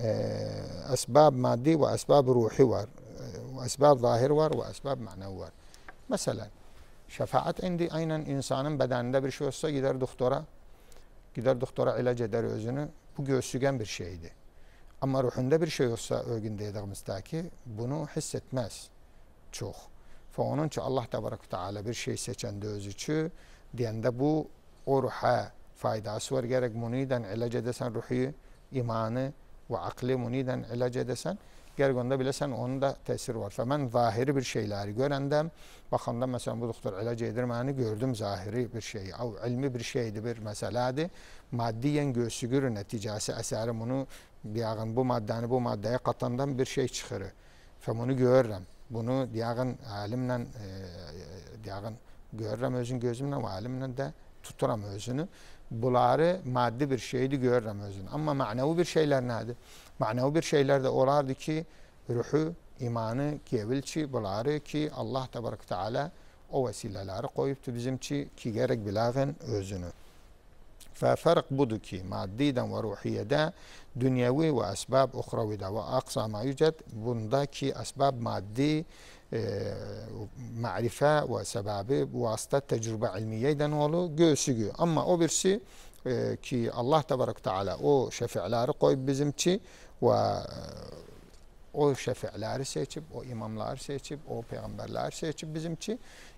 اسباب مادي واسباب روحي ور واسباب ظاهر ور واسباب معنوي ور مثلا şefaat indi aynen insanın bedeninde bir şey olsa gider doktora gider doktora ilaç eder özünü bu göğsügen bir şeydi. Ama ruhunda bir şey olsa örgün dediğimizdeki bunu hissetmez çok. Ve onun için Allah Tebarek Teala bir şey seçende öz için diyende bu o ruha faydası var gerek bunu eden ilaç edesen ruhi imanı ve akli muniden ilac edesen gergonda bile sen onun da tesiri var. Femen zahiri bir şeyleri görendem, bakanda mesela bu doktor ilac edirmeni gördüm zahiri bir şey, av ilmi bir şeydi bir meseladi. Maddiyen göğsügürü neticesi eseri bunu diyağın bu maddeni bu maddeye katandan bir şey çıkırı. Fe bunu görürüm. Bunu diyağın alimle, e, e, diyağın görürüm özün gözümle ve alimle de tuturam özünü bunları maddi bir şeydi görürəm özünü. Amma mənəvi bir şeyler nədir? Mənəvi bir şeyler de olardı ki, ruhu, imanı, gevilçi bunları ki, Allah təbarək Teala o vesileleri koyuptu bizim ki, ki gerek bilaven özünü. Fark budu ki, maddidən və ruhiyyədə dünyevi ve asbab uhravi de ve aksa ma yüced bundaki asbab maddi e, marife ve sebebi bu vasıta tecrübe ilmiyeyle ne olur? Göğsü güyor. Ama o birisi e, ki Allah Tebarek Teala o şefi'leri koyup bizimki ve e, o şefi'leri seçip, o imamları seçip, o peygamberleri seçip bizimki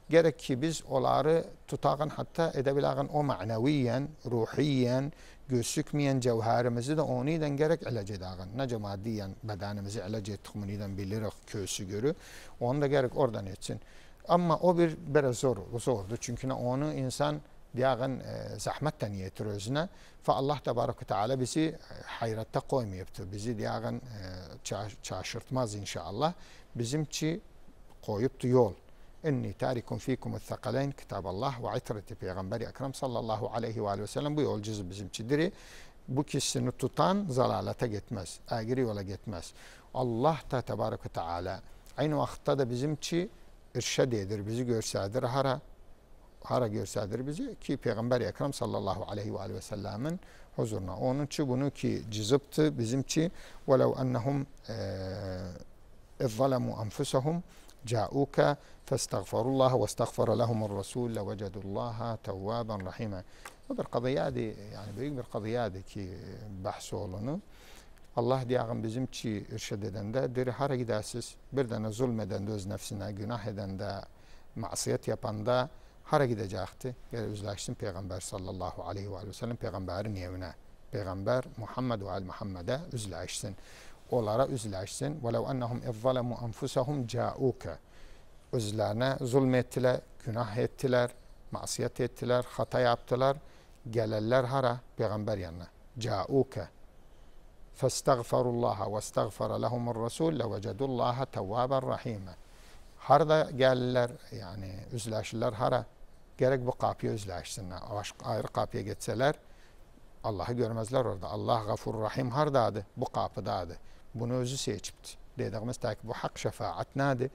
gerek ki biz onları tutağın hatta edebilen o maneviyen, ruhiyen gözükmeyen cevherimizi de oniden gerek ilac edağın. Nece madiyen bedenimizi ilac ettik muniden bilirik kösü görü. Onu da gerek oradan etsin. Ama o bir biraz zor, zordu. Çünkü onu insan diyağın e, zahmetten yetir özüne. Fa Allah tebarek teala bizi e, hayrette koymayıptı. Bizi diyağın e, çaşırtmaz inşallah. bizimki koyuptu yol inni tarikum fikum الثقلين kitab Allah ve itreti peygamberi ekrem sallallahu aleyhi ve, aleyhi ve sellem bu yol cüz bizim için diri. Bu kişisini tutan zalalete gitmez. Agri yola gitmez. Allah da tebarek ve teala aynı vakitte de bizim için irşad edir. Bizi görsedir hara hara görsedir bizi ki Peygamber Ekrem sallallahu aleyhi ve, aleyhi ve sellemin huzuruna. Onun için bunu ki cızıptı bizim için وَلَوْ أَنَّهُمْ اِظَّلَمُوا أَنْفُسَهُمْ جَاءُوكَ فاستغفروا الله واستغفر لهم الرسول لوجدوا الله توابا رحيما bu bir qadiyadi yani büyük bir qadiyadi ki bahsi olunu Allah diyeğim bizim ki irşad de, deyir hara gidəsiz bir dənə zulm edəndə öz nəfsinə günah edəndə masiyyət yapanda hara gidəcəkdi gəl üzləşsin peyğəmbər sallallahu alayhi və sallam peygamberin evinə Peygamber Muhammed və al Muhammedə üzləşsin onlara üzləşsin vəlau annahum izzalamu anfusahum ca'uka özlerine zulmettiler, günah ettiler, masiyet ettiler, hata yaptılar. Gelirler hara peygamber yanına. Ca'uke. Festagfarullaha ve estagfara lehumur rasul levecedullaha tevvaben rahime. Harda gelirler yani üzleşirler hara. Gerek bu kapıya üzleşsinler. Ayrı kapıya geçseler Allah'ı görmezler orada. Allah gafur rahim hardadı. Bu kapıdadı. Bunu özü seçipti. Dediğimiz takip bu hak şefaat nadı.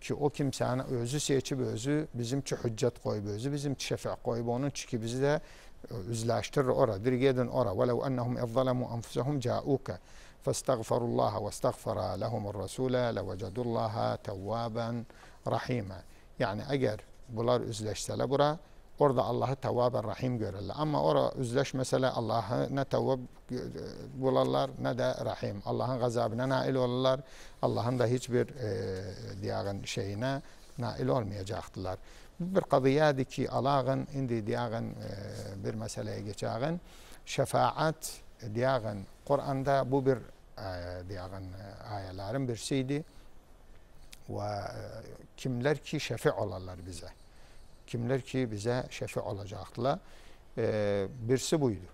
ki o kimsəni özü seçib özü bizim ki hüccət qoyub, özü bizim ki şəfə qoyub. Onun ki bizi də üzləşdirir ora, bir gedin ora. وَلَوْ أَنَّهُمْ اَظَّلَمُوا أَنفُسَهُمْ جَاءُوكَ فَاسْتَغْفَرُوا اللَّهَ وَاسْتَغْفَرَ لَهُمُ الرَّسُولَ لَوَجَدُوا اللَّهَ تَوَّابًا رَحِيمًا Yəni əgər bunlar üzləşsələr bura, Orada Allah'ı tevvaben rahim görürler. Ama orada üzleşmesele Allah'ı ne tevvab bularlar ne de rahim. Allah'ın gazabına nail olurlar. Allah'ın da hiçbir e, diyağın şeyine nail olmayacaktılar. Bir kadıyadı ki Allah'ın indi diyağın e, bir meseleye geçeğin. Şefaat diyağın Kur'an'da bu bir e, diyağın e, ayelerin birisiydi. Ve kimler ki şefi olarlar bize kimler ki bize şefi olacaklar. E, ee, birisi buydu.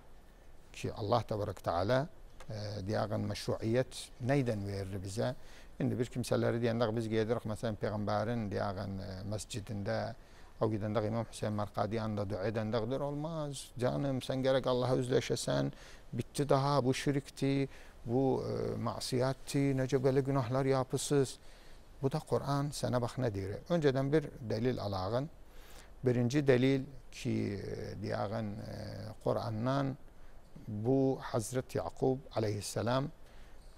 Ki Allah Tebarek Teala e, diyağın meşruiyet neyden verir bize? Şimdi bir kimseleri diyende biz gelirik mesela peygamberin diyağın e, mescidinde o gidende İmam Hüseyin Merkadiyan'da dua edendedir olmaz. Canım sen gerek Allah'a özleşesen bitti daha bu şirkti, bu e, masiyatti, nece böyle günahlar yapısız. Bu da Kur'an sana bak ne diyor. Önceden bir delil alağın. Birinci delil ki e, diyagan e, Kur'an'dan bu Hazreti Yakub aleyhisselam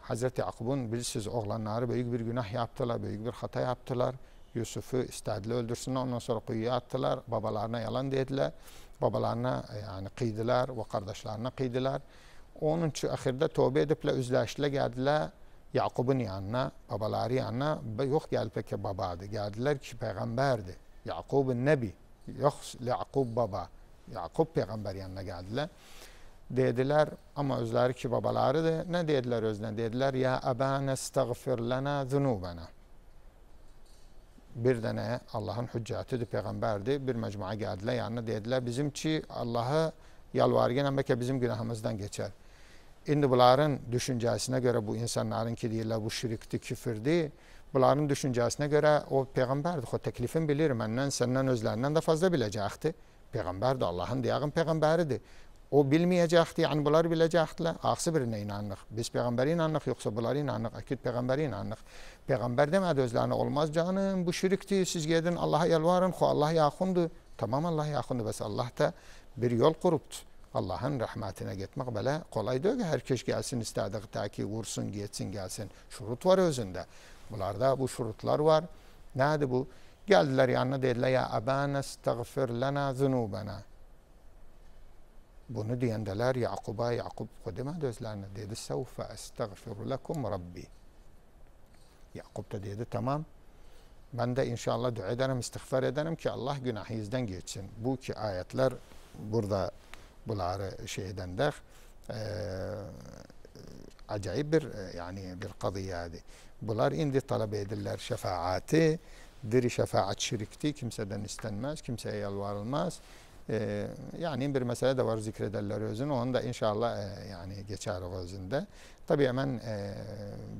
Hazreti Yakub'un bilsiz oğlanları büyük bir günah yaptılar, büyük bir hata yaptılar. Yusuf'u istediler öldürsünler. Ondan sonra kuyuya attılar. Babalarına yalan dediler. Babalarına e, yani kıydılar ve kardeşlerine kıydılar. Onun için ahirde tövbe edipler, üzleştiler, geldiler. Yakub'un yanına, babaları yanına yok gelip ki babadı. Geldiler ki peygamberdi. Yakub'un nebi. Yox, Yaqub baba, Yaqub peyğəmbər yanına gəldilər. Dedilər, amma özləri ki, babalarıdır. Nə dedilər özünə? Dedilər, ya əbənə istəğfir lənə zünubənə. Bir dənə Allahın hüccətidir, peyğəmbərdir. Bir məcmuə gəldilər yanına, dedilər, bizim ki, Allahı yalvargən, əmbəkə bizim günahımızdan keçər. İndi bunların düşüncəsinə görə bu insanların ki, deyirlər, bu şirikdir, küfürdür. Bunların düşüncəsinə görə o peygamberdi. Xo teklifin bilir, məndən, səndən, özlərindən də fazla biləcəkdi. Peygamberdi. Allahın deyəğin peyğəmbəridir. O bilməyəcəkdi, yəni bunlar biləcəkdilər. Axsı birinə inanırıq. Biz peygamberi inanırıq, yoksa bunlara inanırıq, akid peygamberi inanırıq. Peyğəmbər demədi özlərinə olmaz canım, bu şirkdir. Siz gedin Allaha yalvarın. Xo Allah yaxındır. Tamam Allah yaxındır, bəs Allah da bir yol qurubdur. Allah'ın rahmetine gitmek böyle kolay değil ki herkes gelsin istedik ta ki vursun gitsin gelsin. Şurut var özünde. Bunlarda bu şurutlar var. Nerede bu? Geldiler yanına dediler ya abana estağfir lana zunubana. Bunu diyendeler Yakub'a Yakup kodemedi özlerine dedi sevfe estağfiru lekum rabbi. Yakup da dedi tamam ben de inşallah dua ederim, istiğfar ederim ki Allah günah izden geçsin. Bu ki ayetler burada bunları şey de. e, ee, acayip bir e, yani bir kadiyadı. Bunlar indi talep edirler şefaati. Diri şefaat şirikti. Kimseden istenmez, kimseye yalvarılmaz. Ee, yani bir mesele de var zikrederler özünü. Onu da inşallah e, yani geçer özünde. Tabi hemen e,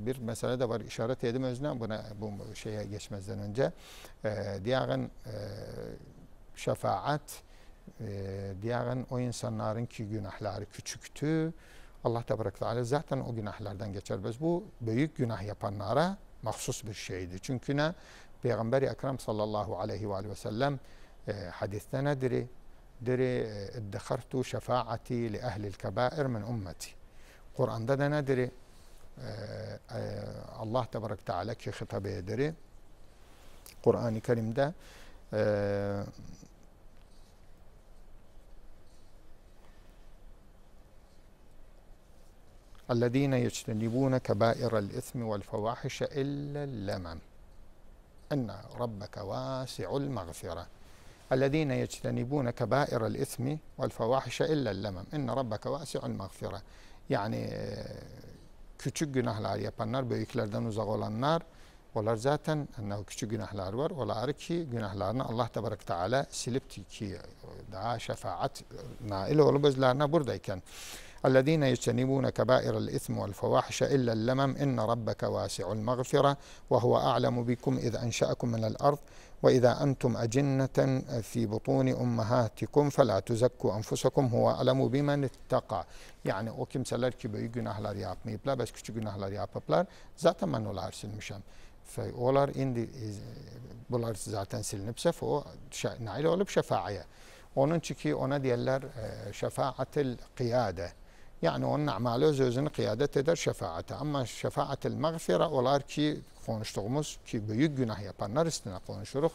bir mesele de var işaret edim özüne buna bu şeye geçmezden önce. E, Diğerin e, şefaat, e, diğerin o insanların ki günahları küçüktü. Allah Tebarek Teala zaten o günahlardan geçer. Biz bu büyük günah yapanlara mahsus bir şeydi. Çünkü ne? Peygamber Ekrem sallallahu aleyhi ve, ve sellem e, hadiste nedir? Diri eddekartu şefaati li ehlil kebair min ümmeti. Kur'an'da da nedir? E, e, Allah Tebarek Teala ki hitap edir. Kur'an-ı Kerim'de e, الذين يجتنبون كبائر الإثم والفواحش إلا اللمم أن ربك واسع المغفرة الذين يجتنبون كبائر الإثم والفواحش إلا اللمم إن ربك واسع المغفرة يعني küçük günahlar yapanlar, büyüklerden uzak olanlar ولار زاتن أنه كتش جناحلار ور ولا أركي جناحلارنا الله تبارك تعالى سلبتي كي دعاء شفاعة نائلة ولا بزلارنا بردي كان الذين يجتنبون كبائر الإثم والفواحش إلا اللمم إن ربك واسع المغفرة وهو أعلم بكم إذ أنشأكم من الأرض وإذا أنتم أجنة في بطون أمهاتكم فلا تزكوا أنفسكم هو أعلم بمن اتقى يعني أوكم سلركي بيجنا هلا رياب ميبلا بس كتجنا هلا رياب بلا زاتا منو لارسل مشان فالولر indi e, bunlar zaten silinipse o nail olup şefaaya. Onun çünkü ona diyorlar e, şefaatil kıyade. Yani onun amalı öz özünü kıyadet eder şefaate. Ama şefaatil mağfire olar ki konuştuğumuz ki büyük günah yapanlar üstüne konuşuruz.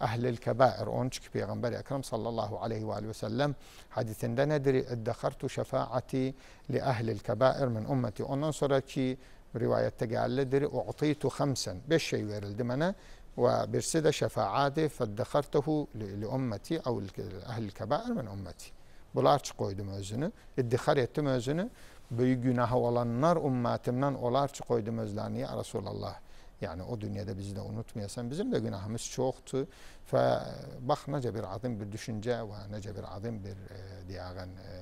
Ahlil kebair. Onun ki Peygamber Ekrem sallallahu aleyhi ve sellem hadisinde nedir? Eddekartu şefaati li ahlil kebair min ümmeti. Ondan sonra ki rivayette gellidir. U'titu hamsen. Beş şey verildi bana. Ve birisi de şefaaati feddekhartehu li ummeti av ehl-i kebair min ummeti. Bular koydum özünü. İddihar ettim özünü. Büyük günahı olanlar ümmetimden olar koydum özlerini ya Resulallah. Yani o dünyada bizi de unutmayasan bizim de günahımız çoktu. Fe bak nece bir azim bir düşünce ve nece bir azim bir e, diyagan e,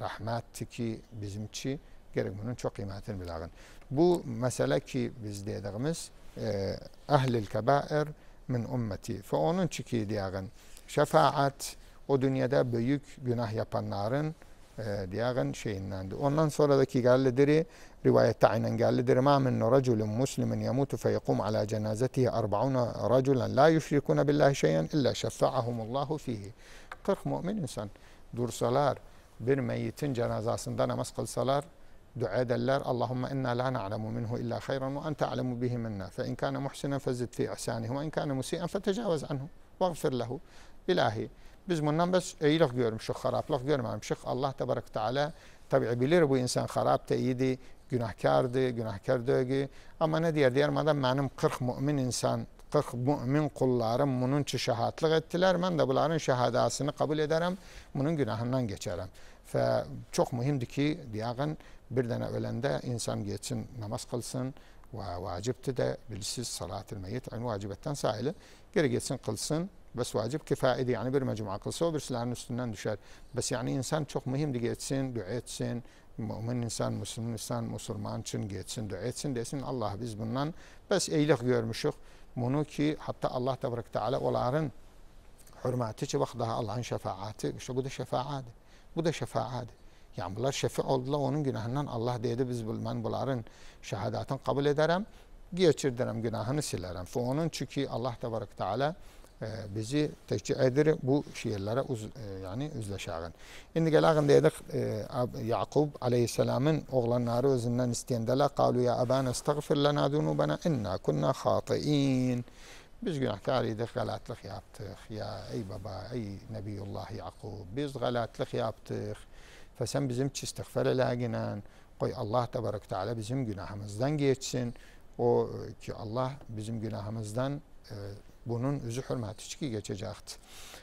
rahmetti ki bizimçi gerek bunun çok kıymetini bilagın. Bu mesele ki, biz dediyimiz e, ahlil kabair, min ümmeti, Fe onun için ki şefaat o dünyada büyük günah yapanların e, diyeğin şeyindendi. Ondan sonradaki geldileri rivayette aynen geldileri ma min raculun muslimin yamutu fe yekum ala cenazetihi 40 raculen la yüşrikuna billahi şeyen illa şeffa'ahumullahu fihi. 40 mümin insan dursalar bir meyitin cenazasında namaz kılsalar dua ederler. Allahümme inna la na'lemu minhu illa hayran ve ente a'lemu bihi minna. Fe in kana muhsinen fezid fi ihsanihi ve in kana musiyen fetecavaz anhu. Vagfir lehu. biz bundan biz iyilik görmüşük, haraplık görmemişik. Allah tebarek teala tabi bilir bu insan harap da günahkardı, günahkar dövgü. Ama ne diyor, diyor madem benim 40 mümin insan 40 mümin kullarım bunun için şehadlık ettiler. Ben de bunların şehadasını kabul ederim. Bunun günahından geçerim. Fe çok mühimdi ki diyeğin bir tane ölende insan geçsin namaz kılsın ve vacipti de bilsiz salatil meyit yani vacibetten sahili geri geçsin kılsın Bes vacip kifaydı yani bir mecmua kılsa o birisilerinin üstünden düşer. Bes yani insan çok mühimdi geçsin, dua etsin, mümin insan, Müslüman insan, Müslüman için geçsin, dua etsin desin Allah biz bundan bes eylik görmüşük. Bunu ki hatta Allah Tebarek Teala onların hürmeti için vakti Allah'ın şefaati. İşte bu da şefaati. Bu da şefaati. Yani bunlar şefi oldular onun günahından Allah dedi biz ben bunların şehadatını kabul ederim. Geçirdirim günahını silerim. Fe onun çünkü Allah Tebarek Teala e, bizi tecih edir bu şiirlere uz, e, yani üzleşağın. Şimdi gelağın dedik e, Yakub aleyhisselamın oğlanları özünden isteyendeler. Kalu ya abana estağfir lana dunubana inna kunna hatiin. Biz günahkar idik, galatlık yaptık. Ya ey baba, ey Nebiyullah Yakub, biz galatlık yaptık. Fesen bizim için istiğfar elaginen. Koy Allah tebarek teala bizim günahımızdan geçsin. O ki Allah bizim günahımızdan e, bunun üzü hürmeti çıkı geçecekti.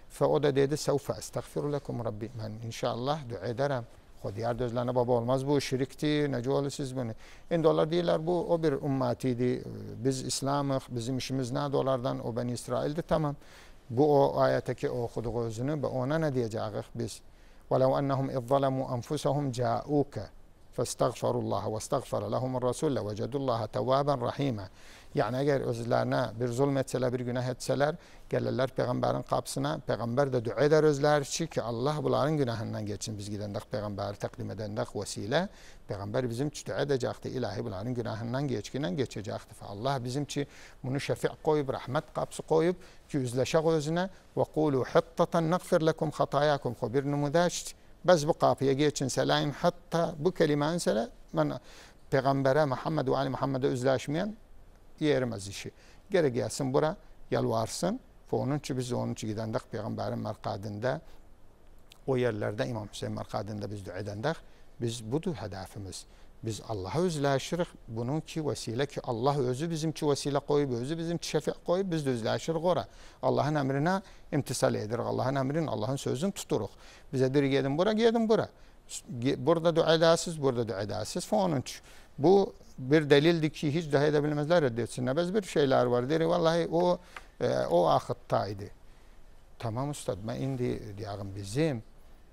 Fe o da dedi sevfe estağfiru lekum Rabbi. Ben inşallah dua ederim. O diğer dözlerine baba olmaz bu şirikti, nece olur siz bunu. Şimdi onlar değiller bu o bir ümmatiydi. E, biz İslam'ık, bizim işimiz ne dolardan, o ben İsrail'di tamam. Bu o ayeteki okuduğu özünü ve ona ne diyeceğiz biz? ولو أنهم إذ ظلموا أنفسهم جاءوك فاستغفروا الله واستغفر لهم الرسول لوجدوا الله توابا رحيما Yani eğer özlerine bir zulm etseler, bir günah etseler, gelirler Peygamber'in kapısına. Peygamber de dua eder özler ki Allah bunların günahından geçin. Biz gidendik Peygamber'i takdim edendik vesile. Peygamber bizim için dua edecekti. İlahi bunların günahından geçkinden geçecekti. Allah bizim için bunu şefi koyup, rahmet kapısı koyup, ki yüzleşek özüne ve kulu hittatan nagfir lekum hatayakum. Bir numudaşt. Bez bu kapıya geçin selayim hatta bu kelimenin sele ben Peygamber'e Muhammed ve Ali Muhammed'e özleşmeyen yerimez işi. Geri gelsin bura, yalvarsın. Ve onun için biz onun için gidendek Peygamberin merkadında o yerlerde İmam Hüseyin merkadında biz dua edendek. Biz budur hedefimiz. Biz Allah'a özləşirik. Bunun ki vesile ki Allah özü bizim ki vesile koyub, özü bizim ki şefiq koyub, biz de özləşirik ora. Allah'ın emrine imtisal edirik. Allah'ın emrini, Allah'ın sözünü tuturuq. Bize diri gedin bura, gedin bura. Burada dua edəsiz, burada dua edəsiz. Onun için Bu bir delildir ki hiç dahi edebilmezler reddetsin. Nebez bir şeyler var. Deri vallahi o e, o akıtta idi. Tamam ustad ben indi diyağım bizim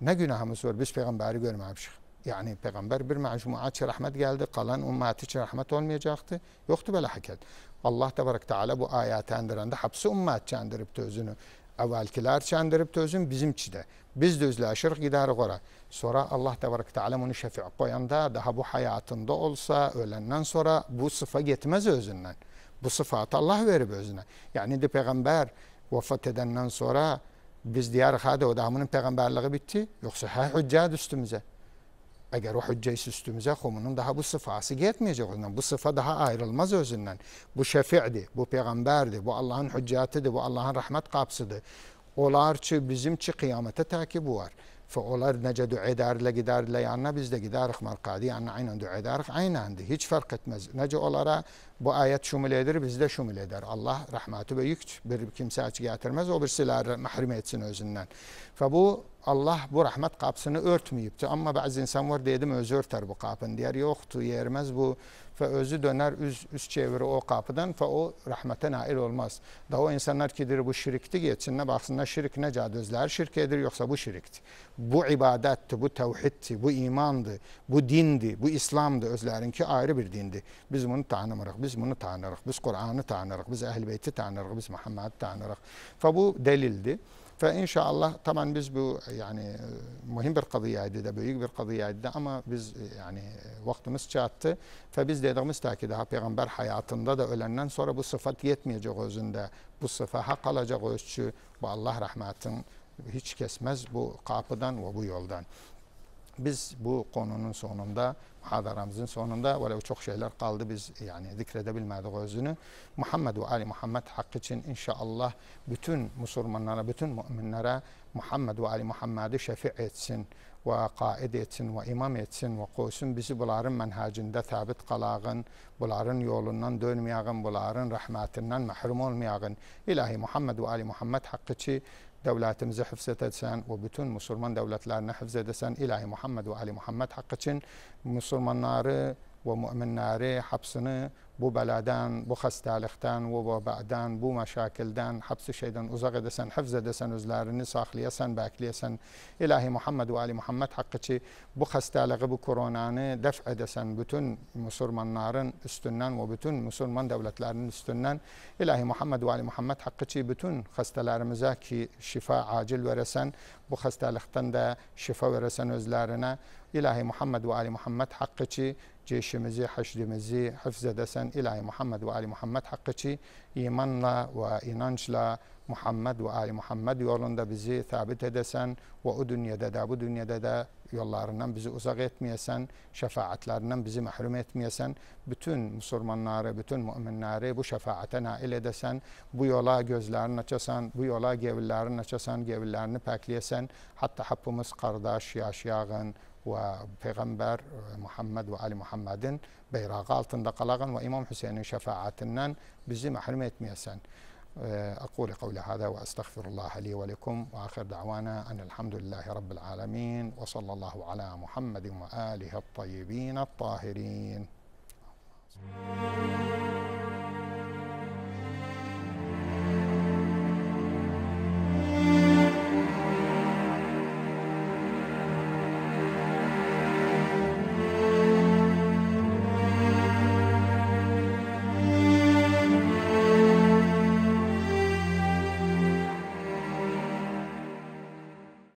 ne günahımız var biz peygamberi görmemişik. Yani peygamber bir mecmuat rahmet geldi. Kalan ümmet için rahmet olmayacaktı. Yoktu böyle hakikat. Allah Tebarek Teala bu ayeti indirende hapsi ümmet için özünü. Evvelkiler çendirip tözün bizim çide. Biz düzle aşırık gider gora. Sonra Allah Tebarek Teala bunu şefi koyanda daha bu hayatında olsa ölenden sonra bu sıfa gitmez özünden. Bu sıfatı Allah verip özüne. Yani de peygamber vefat edenden sonra biz diğer hadi o adamının peygamberliği bitti. Yoksa her hüccad üstümüze. Eğer o hücceyi üstümüze komunun daha bu sıfası gitmeyecek ondan. Bu sıfa daha ayrılmaz özünden. Bu şefi'di, bu peygamberdi, bu Allah'ın hüccatidir, bu Allah'ın rahmet kapsıdır. Olar ki bizim ki kıyamete takibi var. فأولادنا جدوا عدار لقدار ليانا بزد قدارخ مرقادي عنا عين عنده عدارخ عين عندي هيج فرق etmez. Nece onlara bu ayet şumul edir, bizde şumul eder. Allah rahmatı büyük. Bir kimse açık getirmez, o birisiler mahrum etsin özünden. Ve bu Allah bu rahmet kapısını örtmeyipti. Ama bazı insan var dedim özü örter bu kapın. Diğer yoktu, yermez bu ve özü döner üz, üst çeviri o kapıdan ve o rahmete nail olmaz. Da o insanlar kidir bu şirkti geçsinler baksınlar şirk ne? necadı şirk edir yoksa bu şirkti. Bu ibadetti, bu tevhidti, bu imandı, bu dindi, bu İslam'dı özlerinki ayrı bir dindi. Biz bunu tanımırıq, biz bunu tanırıq, biz Kur'an'ı tanırıq, biz Ehl-i Beyt'i tanırıq, biz Muhammed'i tanırıq. Fa bu delildi. فان شاء الله biz bu yani mühim bir kadıyaydı da büyük bir kadıyaydı ama biz yani vaktimiz çattı. Fe biz dediğimiz ta ki daha peygamber hayatında da ölenden sonra bu sıfat yetmeyecek özünde. Bu sıfaha kalacak özçü. Bu Allah rahmetin hiç kesmez bu kapıdan ve bu yoldan. Biz bu konunun sonunda muhadaramızın sonunda böyle çok şeyler kaldı biz yani zikredebilmedik özünü. Muhammed ve Ali Muhammed hakkı için inşallah bütün Müslümanlara, bütün müminlere Muhammed ve Ali Muhammed'i şefi etsin ve kaid etsin ve imam etsin ve kusun, bizi bunların menhacında sabit kalağın, bunların yolundan dönmeyağın, bunların rahmetinden mahrum olmayağın. İlahi Muhammed ve Ali Muhammed hakkı için دولتم زحف ستدسان وبتون مسلمان دولتلارنا حفظ دسان إلهي محمد وعلي محمد حقتشن مسلمان ناري ومؤمن ناري حبسنا bu bəladən, bu xəstəlikdən, bu vəbədən, bu məşakildən, həbsi şeydən uzaq edəsən, həfz edəsən özlərini, saxlayasən, bəkləyəsən. İlahi Muhammed və Ali Muhammed haqqı ki, bu xəstəliyi, bu koronanı dəf edəsən bütün müsəlmanların üstündən və bütün müsəlman dövlətlərinin üstündən. İlahi Muhammed və Ali Muhammed haqqı ki, bütün xəstələrimizə ki, şifa acil verəsən, bu xəstəlikdən də şifa verəsən özlərinə. İlahi Muhammed və Ali Muhammed haqqı ki, ceşimizi, həcdimizi həfz edəsən, iman Muhammed ve Ali Muhammed hakkı ki imanla ve inançla Muhammed ve Ali Muhammed yolunda bizi sabit edesen ve o dünyada da bu dünyada da yollarından bizi uzak etmeyesen, şefaatlerinden bizi mahrum etmeyesen, bütün Müslümanları, bütün müminleri bu şefaate nail edesen, bu yola gözlerini açasan, bu yola gevillerini açasan, gevillerini pekliyesen hatta hapımız kardeş, yaşayağın ve Peygamber e, Muhammed ve Ali Muhammed'in بيرا غالطن qalağın وإمام حسين شفاعة النان bizi حرمية ميسان آه، أقول قولي هذا وأستغفر الله لي ولكم وآخر دعوانا أن الحمد لله رب العالمين وصلى الله على محمد وآله الطيبين الطاهرين Thank you.